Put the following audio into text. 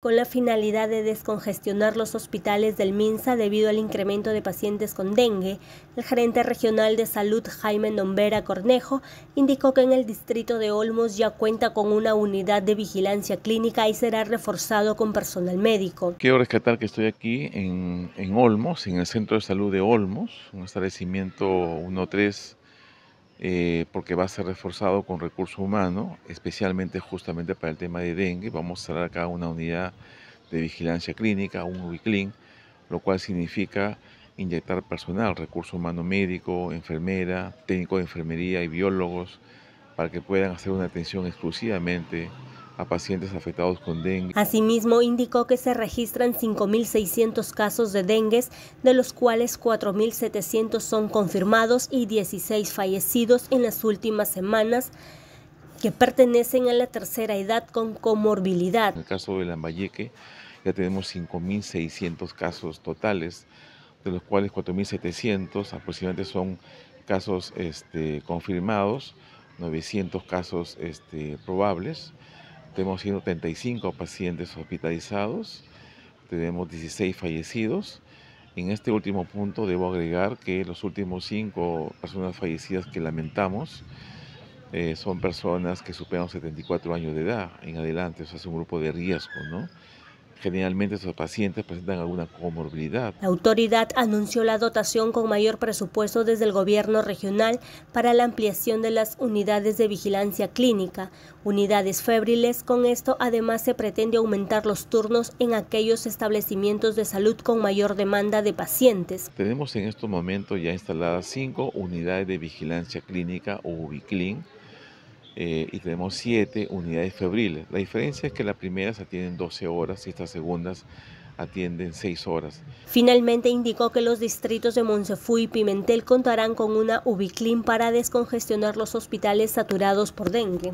con la finalidad de descongestionar los hospitales del MINSA debido al incremento de pacientes con dengue, el gerente regional de salud Jaime Nombera Cornejo indicó que en el distrito de Olmos ya cuenta con una unidad de vigilancia clínica y será reforzado con personal médico. Quiero rescatar que estoy aquí en, Olmos, en el centro de salud de Olmos, un establecimiento 13 eh, porque va a ser reforzado con recursos humanos, especialmente justamente para el tema de dengue. Vamos a cerrar acá una unidad de vigilancia clínica, un WeClean, lo cual significa inyectar personal, recurso humano médico, enfermera, técnico de enfermería y biólogos, para que puedan hacer una atención exclusivamente a pacientes afectados con dengue. Asimismo, indicó que se registran 5.600 casos de dengue, de los cuales 4.700 son confirmados y 16 fallecidos en las últimas semanas que pertenecen a la tercera edad con comorbilidad. En el caso de Lambayeque, ya tenemos 5.600 casos totales, de los cuales 4.700 aproximadamente son casos este, confirmados, 900 casos este, probables tenemos 135 pacientes hospitalizados, tenemos 16 fallecidos. En este último punto debo agregar que los últimos cinco personas fallecidas que lamentamos eh, son personas que superan 74 años de edad en adelante, o sea, es un grupo de riesgo, ¿no? Generalmente estos pacientes presentan alguna comorbilidad. La autoridad anunció la dotación con mayor presupuesto desde el gobierno regional para la ampliación de las unidades de vigilancia clínica, unidades febriles. Con esto además se pretende aumentar los turnos en aquellos establecimientos de salud con mayor demanda de pacientes. Tenemos en estos momentos ya instaladas cinco unidades de vigilancia clínica o UBICLIN eh, y tenemos siete unidades febriles. La diferencia es que las primeras atienden 12 horas y estas segundas atienden 6 horas. Finalmente indicó que los distritos de Monsefú y Pimentel contarán con una ubiclin para descongestionar los hospitales saturados por dengue.